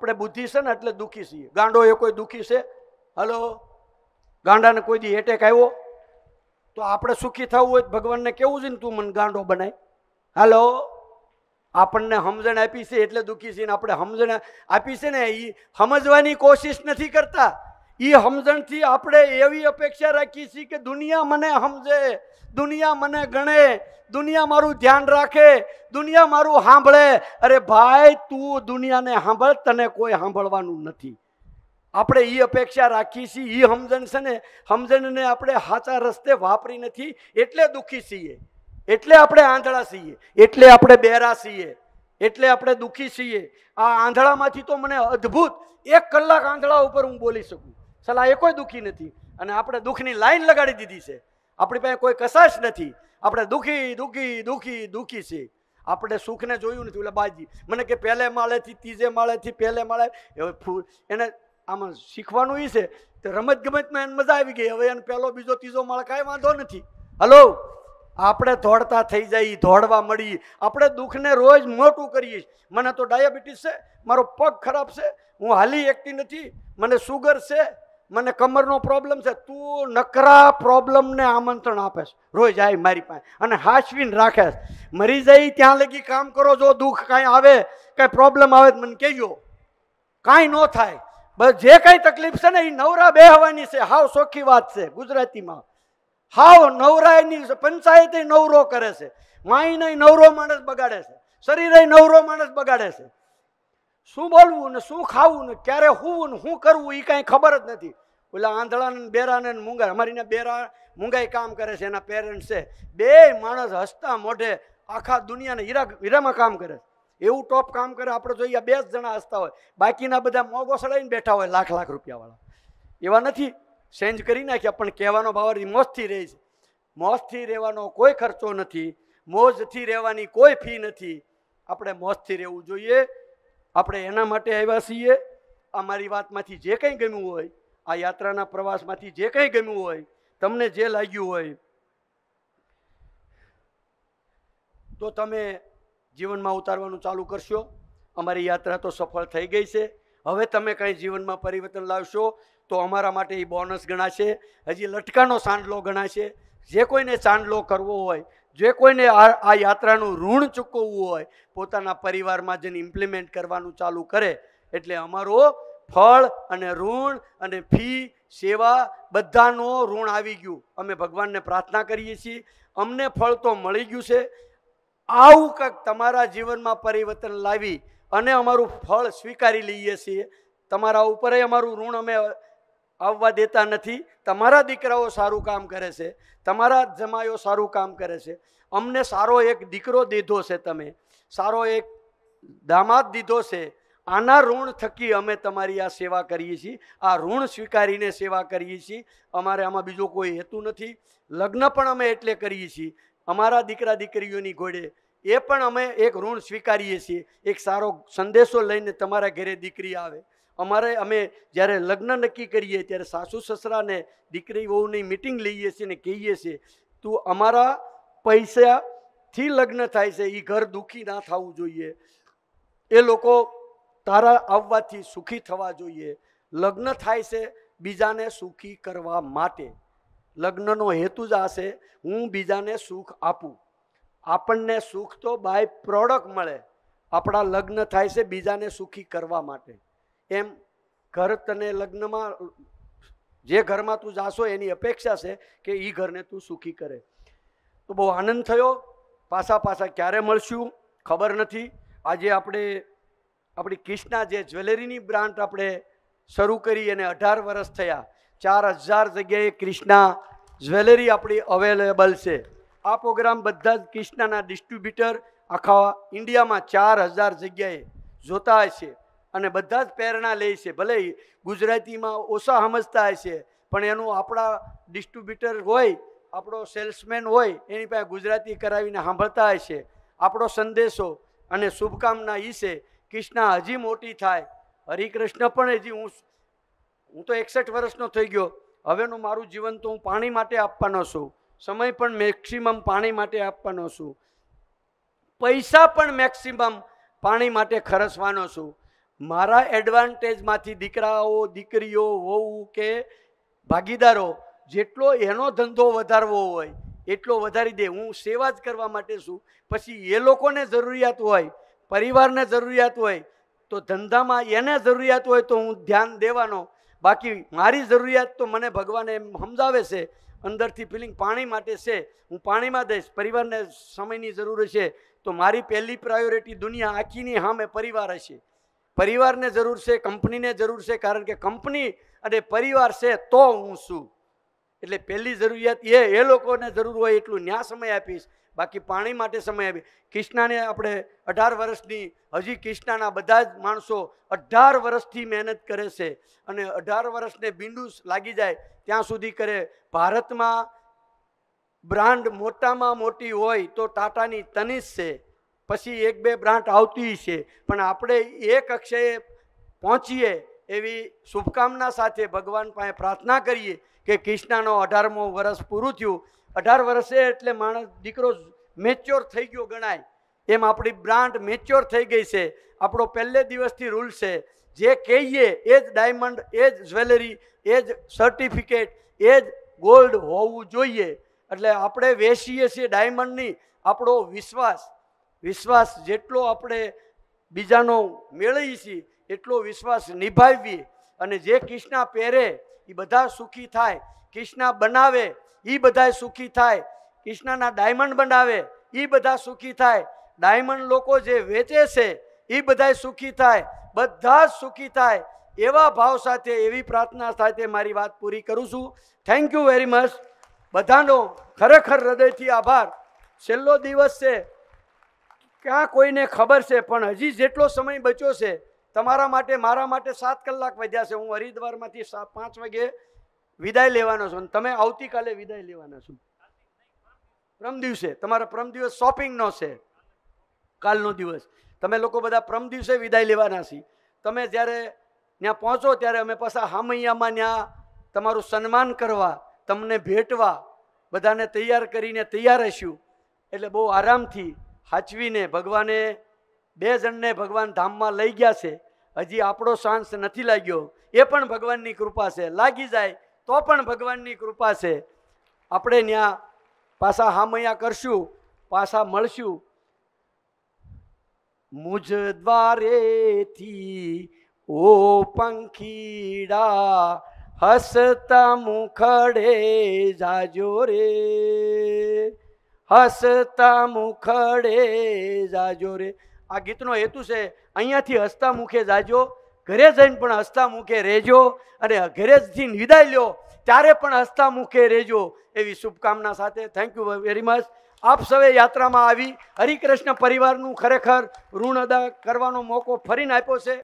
આપણે બુદ્ધિ છે ને એટલે દુઃખી છીએ ગાંડો એ કોઈ દુઃખી છે હલો ગાંડાને કોઈ દી એટેક આવ્યો તો આપણે સુખી થવું હોય ભગવાનને કેવું છે ને તું મને ગાંડો બનાય હલો આપણને સમજણ આપી છે એટલે દુઃખી છે ને આપણે સમજણ આપી છે ને એ સમજવાની કોશિશ નથી કરતા એ સમજણથી આપણે એવી અપેક્ષા રાખીએ છીએ કે દુનિયા મને સમજે દુનિયા મને ગણે દુનિયા મારું ધ્યાન રાખે દુનિયા મારું સાંભળે અરે ભાઈ તું દુનિયાને સાંભળ તને કોઈ સાંભળવાનું નથી આપણે એ અપેક્ષા રાખીએ છીએ એ સમજણ છે ને સમજણને આપણે સાચા રસ્તે વાપરી નથી એટલે દુઃખી છીએ એટલે આપણે આંધળા છીએ એટલે આપણે બેરા છીએ એટલે આપણે દુઃખી છીએ આ આંધળામાંથી તો મને અદ્ભુત એક કલાક આંધળા ઉપર હું બોલી શકું ચલા એ કોઈ દુઃખી નથી અને આપણે દુઃખની લાઈન લગાડી દીધી છે આપણી પાસે કોઈ કસાશ નથી આપણે દુઃખી દુઃખી દુઃખી દુઃખી છે આપણે સુખને જોયું નથી એટલે બાજી મને કે પહેલે માળેથી ત્રીજે માળેથી પહેલે માળે હવે ફૂલ એને આમાં શીખવાનું એ છે તો રમત ગમતમાં એને મજા આવી ગઈ હવે એને પહેલો બીજો ત્રીજો માળ કાંઈ વાંધો નથી હલો આપણે દોડતા થઈ જઈએ દોડવા મળીએ આપણે દુઃખને રોજ મોટું કરીએ મને તો ડાયાબિટીસ છે મારો પગ ખરાબ છે હું હાલી એકટી નથી મને સુગર છે મને કમરનો પ્રોબ્લેમ છે તું નકરા પ્રોબ્લેમને આમંત્રણ આપેશ રોજ આય મારી પાસે અને હાસવીને રાખેશ મરી જઈ ત્યાં લગી કામ કરો જો દુઃખ કાંઈ આવે કાંઈ પ્રોબ્લેમ આવે મને કહેજો કાંઈ ન થાય બસ જે કાંઈ તકલીફ છે ને એ નવરા બેહવાની છે હાવ સોખી વાત છે ગુજરાતીમાં હાવ નવરાયની પંચાયતે નવરો કરે છે વાઈને નવરો માણસ બગાડે છે શરીરે નવરો માણસ બગાડે છે શું બોલવું ને શું ખાવું ને ક્યારે હોવું ને શું કરવું એ કાંઈ ખબર જ નથી ઓલા આંધળાને બેરાને મૂંગા અમારીને બેરા મૂંગાઈ કામ કરે છે એના પેરેન્ટ્સ છે બે માણસ હસતા મોઢે આખા દુનિયાને હીરા હીરામાં કામ કરે એવું ટોપ કામ કરે આપણે જોઈએ બે જ જણા હસતા હોય બાકીના બધા મોગો સડાઈને બેઠા હોય લાખ લાખ રૂપિયાવાળા એવા નથી ચેન્જ કરી નાખ્યા પણ કહેવાનો ભાવ મોજથી રહે છે મોજથી રહેવાનો કોઈ ખર્ચો નથી મોજથી રહેવાની કોઈ ફી નથી આપણે મોજથી રહેવું જોઈએ આપણે એના માટે આવ્યા છીએ અમારી વાતમાંથી જે કંઈ ગમ્યું હોય આ યાત્રાના પ્રવાસમાંથી જે કંઈ ગમ્યું હોય તમને જે લાગ્યું હોય તો તમે જીવનમાં ઉતારવાનું ચાલુ કરશો અમારી યાત્રા તો સફળ થઈ ગઈ છે હવે તમે કંઈ જીવનમાં પરિવર્તન લાવશો તો અમારા માટે એ બોનસ ગણાશે હજી લટકાનો સાંડલો ગણાશે જે કોઈને ચાંદલો કરવો હોય જે કોઈને આ યાત્રાનું ઋણ ચૂકવવું હોય પોતાના પરિવારમાં જેને ઇમ્પ્લિમેન્ટ કરવાનું ચાલુ કરે એટલે અમારો ફળ અને ઋણ અને ફી સેવા બધાનો ઋણ આવી ગયું અમે ભગવાનને પ્રાર્થના કરીએ છીએ અમને ફળ તો મળી ગયું છે આવું કંઈક તમારા જીવનમાં પરિવર્તન લાવી અને અમારું ફળ સ્વીકારી લઈએ છીએ તમારા ઉપર અમારું ઋણ અમે આવવા દેતા નથી તમારા દીકરાઓ સારું કામ કરે છે તમારા જમાયો સારું કામ કરે છે અમને સારો એક દીકરો દીધો છે તમે સારો એક દામાદ દીધો છે આના ઋણ થકી અમે તમારી આ સેવા કરીએ છીએ આ ઋણ સ્વીકારીને સેવા કરીએ છીએ અમારે આમાં બીજો કોઈ હેતુ નથી લગ્ન પણ અમે એટલે કરીએ છીએ અમારા દીકરા દીકરીઓની ઘોડે એ પણ અમે એક ઋણ સ્વીકારીએ છીએ એક સારો સંદેશો લઈને તમારા ઘરે દીકરી આવે અમારે અમે જ્યારે લગ્ન નક્કી કરીએ ત્યારે સાસુ સસરાને દીકરી વહુની મિટિંગ લઈએ છીએ ને કહીએ છીએ તું અમારા પૈસાથી લગ્ન થાય છે એ ઘર દુઃખી ના થવું જોઈએ એ લોકો તારા આવવાથી સુખી થવા જોઈએ લગ્ન થાય છે બીજાને સુખી કરવા માટે લગ્નનો હેતુ જ આ છે હું બીજાને સુખ આપું આપણને સુખ તો બાય પ્રોડક્ટ મળે આપણા લગ્ન થાય છે બીજાને સુખી કરવા માટે એમ ઘર તને લગ્નમાં જે ઘરમાં તું જાશો એની અપેક્ષા છે કે એ ઘરને તું સુખી કરે તો બહુ આનંદ થયો પાછા પાછા ક્યારે મળશું ખબર નથી આજે આપણે આપણી કિશના જે જ્વેલરીની બ્રાન્ડ આપણે શરૂ કરી અને અઢાર વર્ષ થયા ચાર હજાર જગ્યાએ ક્રિષ્ના જ્વેલરી આપણી અવેલેબલ છે આ પ્રોગ્રામ બધા જ ક્રિષ્નાના ડિસ્ટ્રીબ્યુટર આખા ઇન્ડિયામાં ચાર હજાર જગ્યાએ જોતા હશે અને બધા જ પ્રેરણા લે છે ભલે ગુજરાતીમાં ઓછા સમજતા હશે પણ એનું આપણા ડિસ્ટ્રીબ્યુટર હોય આપણો સેલ્સમેન હોય એની પાસે ગુજરાતી કરાવીને સાંભળતા હશે આપણો સંદેશો અને શુભકામના એ છે કૃષ્ણા હજી મોટી થાય હરિકૃષ્ણ પણ હજી હું હું તો એકસઠ વર્ષનો થઈ ગયો હવેનું મારું જીવન તો હું પાણી માટે આપવાનો છું સમય પણ મેક્સિમમ પાણી માટે આપવાનો છું પૈસા પણ મેક્સિમમ પાણી માટે ખરસવાનો છું મારા એડવાન્ટેજમાંથી દીકરાઓ દીકરીઓ હોવું કે ભાગીદારો જેટલો એનો ધંધો વધારવો હોય એટલો વધારી દે હું સેવા જ કરવા માટે છું પછી એ લોકોને જરૂરિયાત હોય પરિવારને જરૂરિયાત હોય તો ધંધામાં એને જરૂરિયાત હોય તો હું ધ્યાન દેવાનો બાકી મારી જરૂરિયાત તો મને ભગવાને સમજાવે છે અંદરથી ફિલિંગ પાણી માટે છે હું પાણીમાં દઈશ પરિવારને સમયની જરૂર છે તો મારી પહેલી પ્રાયોરિટી દુનિયા આખીની સામે પરિવાર હશે પરિવારને જરૂર છે કંપનીને જરૂર છે કારણ કે કંપની અને પરિવાર છે તો હું છું એટલે પહેલી જરૂરિયાત એ એ લોકોને જરૂર હોય એટલું ન્યા સમય આપીશ બાકી પાણી માટે સમય આપી કિષ્ણાને આપણે અઢાર વર્ષની હજી કિષ્ણાના બધા જ માણસો અઢાર વર્ષથી મહેનત કરે છે અને અઢાર વર્ષને બિંદુ લાગી જાય ત્યાં સુધી કરે ભારતમાં બ્રાન્ડ મોટામાં મોટી હોય તો ટાટાની તનિષ છે પછી એક બે બ્રાન્ચ આવતી છે પણ આપણે એક અક્ષયે પહોંચીએ એવી શુભકામના સાથે ભગવાન પાસે પ્રાર્થના કરીએ કે કૃષ્ણનો અઢારમો વર્ષ પૂરું થયું અઢાર વર્ષે એટલે માણસ દીકરો મેચ્યોર થઈ ગયો ગણાય એમ આપણી બ્રાન્ડ મેચ્યોર થઈ ગઈ છે આપણો પહેલે દિવસથી રૂલ છે જે કહીએ એ જ ડાયમંડ એ જ જ્વેલરી એ જ સર્ટિફિકેટ એ જ ગોલ્ડ હોવું જોઈએ એટલે આપણે વેચીએ છીએ ડાયમંડની આપણો વિશ્વાસ વિશ્વાસ જેટલો આપણે બીજાનો મેળવીએ છીએ એટલો વિશ્વાસ નિભાવીએ અને જે કૃષ્ણા પહેરે એ બધા સુખી થાય કૃષ્ણા બનાવે એ બધા સુખી થાય કૃષ્ણના ડાયમંડ બનાવે એ બધા સુખી થાય ડાયમંડ લોકો જે વેચે છે એ બધા સુખી થાય બધા જ સુખી થાય એવા ભાવ સાથે એવી પ્રાર્થના સાથે મારી વાત પૂરી કરું છું થેન્ક યુ વેરી મચ બધાનો ખરેખર હૃદયથી આભાર છેલ્લો દિવસ છે ક્યાં કોઈને ખબર છે પણ હજી જેટલો સમય બચ્યો છે તમારા માટે મારા માટે સાત કલાક વધ્યા છે હું હરિદ્વારમાંથી સાત પાંચ વાગે વિદાય લેવાનો છું તમે આવતીકાલે વિદાય લેવાના છો પ્રમ દિવસે તમારા પ્રમ દિવસ શોપિંગનો છે કાલનો દિવસ તમે લોકો બધા પ્રમ દિવસે વિદાય લેવાના છીએ તમે જ્યારે ત્યાં પહોંચો ત્યારે અમે પાછા હામૈયામાં ત્યાં તમારું સન્માન કરવા તમને ભેટવા બધાને તૈયાર કરીને તૈયાર હશું એટલે બહુ આરામથી હાચવીને ભગવાને બે જણને ભગવાન ધામમાં લઈ ગયા છે હજી આપણો સાંસ નથી લાગ્યો એ પણ ભગવાનની કૃપા છે લાગી જાય તો પણ ભગવાનની કૃપા છે આપણે ત્યાં પાછા હામૈયા કરશું પાછા મળશું મુજ દ્વારેથી ઓ પંખીડા હસતા મુખડે જાજો રે હસતા મુખડે જાજો રે આ ગીતનો હેતુ છે અહીંયાથી હસતા મુખે જાજો ઘરે જઈને પણ હસતા મુખે રહેજો અને ઘરે ઘરેથી વિદાય લ્યો ત્યારે પણ હસતા મુખે રહેજો એવી શુભકામના સાથે થેન્ક યુ વેરી મચ આપ સૌએ યાત્રામાં આવી હરિકૃષ્ણ પરિવારનું ખરેખર ઋણ અદા કરવાનો મોકો ફરીને આપ્યો છે